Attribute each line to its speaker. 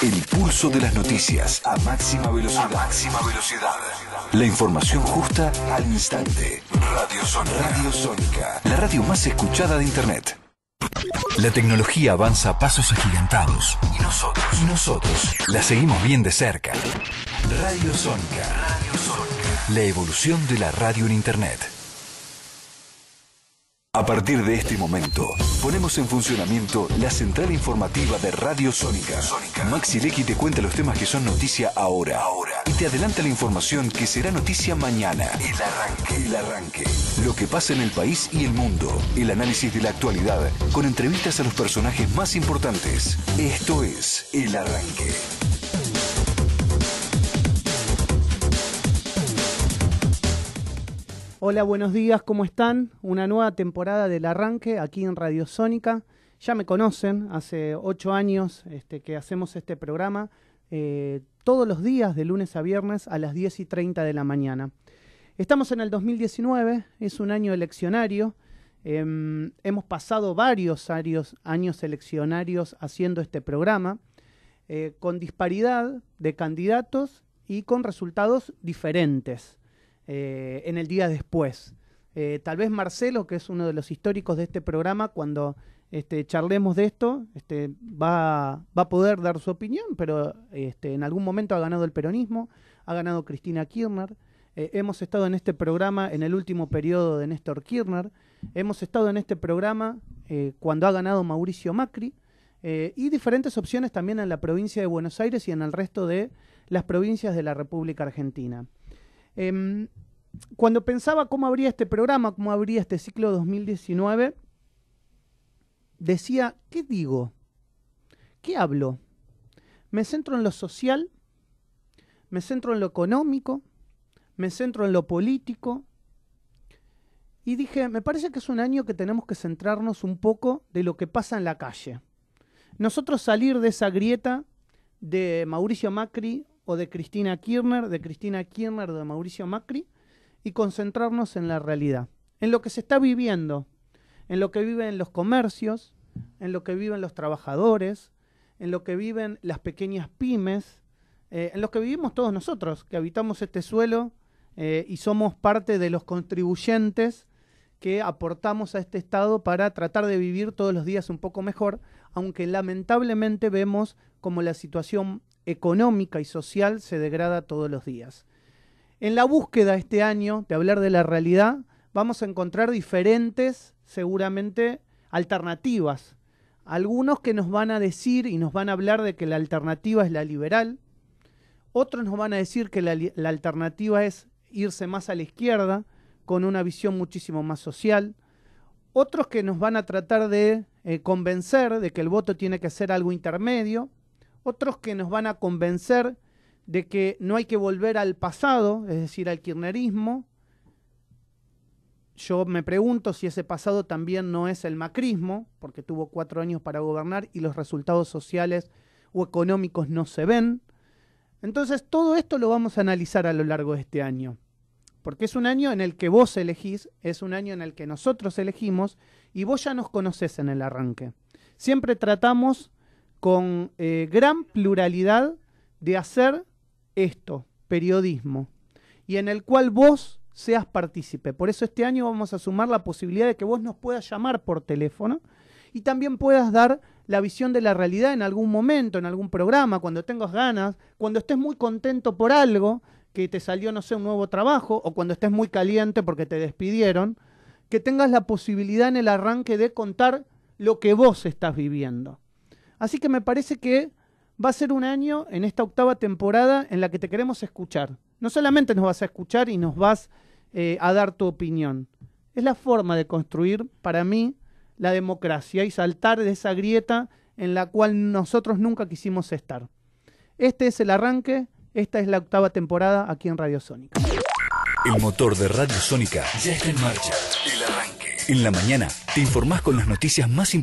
Speaker 1: El pulso de las noticias a máxima velocidad. máxima velocidad. La información justa al instante. Radio Sónica. La radio más escuchada de Internet. La tecnología avanza a pasos agigantados. Y nosotros. nosotros. La seguimos bien de cerca. Radio Radio Sónica. La evolución de la radio en Internet. A partir de este momento, ponemos en funcionamiento la central informativa de Radio Sónica. Maxi Lecky te cuenta los temas que son noticia ahora. ahora. Y te adelanta la información que será noticia mañana. El arranque. El arranque. Lo que pasa en el país y el mundo. El análisis de la actualidad con entrevistas a los personajes más importantes. Esto es El Arranque.
Speaker 2: Hola, buenos días, ¿cómo están? Una nueva temporada del arranque aquí en Radio Sónica. Ya me conocen, hace ocho años este, que hacemos este programa eh, todos los días, de lunes a viernes, a las 10 y 30 de la mañana. Estamos en el 2019, es un año eleccionario. Em, hemos pasado varios años, eleccionarios haciendo este programa, eh, con disparidad de candidatos y con resultados diferentes. Eh, en el día después. Eh, tal vez Marcelo, que es uno de los históricos de este programa, cuando este, charlemos de esto, este, va, a poder dar su opinión, pero este, en algún momento ha ganado el peronismo, ha ganado Cristina Kirchner. Eh, hemos estado en este programa en el último periodo de Néstor Kirchner. Hemos estado en este programa cuando ha ganado Mauricio Macri. y diferentes opciones también en la provincia de Buenos Aires y en el resto de las provincias de la República Argentina. Em, cuando pensaba cómo habría este programa, cómo habría este ciclo 2019, decía, ¿qué digo? ¿Qué hablo? Me centro en lo social, me centro en lo económico, me centro en lo político. Y dije, me parece que es un año que tenemos que centrarnos un poco de lo que pasa en la calle. Nosotros salir de esa grieta de Mauricio Macri o de Cristina Kirchner, de Cristina Kirchner o de Mauricio Macri, y concentrarnos en la realidad, en lo que se está viviendo, en lo que viven los comercios, en lo que viven los trabajadores, en lo que viven las pequeñas pymes, eh, en lo que vivimos todos nosotros, que habitamos este suelo eh, y somos parte de los contribuyentes que aportamos a este Estado para tratar de vivir todos los días un poco mejor, aunque lamentablemente vemos como la situación económica y social se degrada todos los días. En la búsqueda este año de hablar de la realidad, vamos a encontrar diferentes, seguramente, alternativas. Algunos que nos van a decir y nos van a hablar de que la alternativa es la liberal, otros nos van a decir que la, alternativa es irse más a la izquierda, con una visión muchísimo más social, otros que nos van a tratar de eh, convencer de que el voto tiene que ser algo intermedio, otros que nos van a convencer de que no hay que volver al pasado, es decir, al kirchnerismo. Yo me pregunto si ese pasado también no es el macrismo, porque tuvo cuatro años para gobernar y los resultados sociales o económicos no se ven. Entonces, todo esto lo vamos a analizar a lo largo de este año, porque es un año en el que vos elegís, es un año en el que nosotros elegimos y vos ya nos conocés en el arranque. Siempre tratamos con eh, gran pluralidad de hacer esto, periodismo, y en el cual vos seas partícipe. Por eso este año vamos a sumar la posibilidad de que vos nos puedas llamar por teléfono y también puedas dar la visión de la realidad en algún momento, en algún programa, cuando tengas ganas, cuando estés muy contento por algo, que te salió, no sé, un nuevo trabajo, o cuando estés muy caliente porque te despidieron, que tengas la posibilidad en el arranque de contar lo que vos estás viviendo. Así que me parece que va a ser un año en esta octava temporada en la que te queremos escuchar. No solamente nos vas a escuchar y nos vas eh, a dar tu opinión. Es la forma de construir, para mí, la democracia y saltar de esa grieta en la cual nosotros nunca quisimos estar. Este es el arranque, esta es la octava temporada aquí en Radio Sónica.
Speaker 1: El motor de Radio Sónica ya está en marcha. El arranque. En la mañana te informás con las noticias más importantes.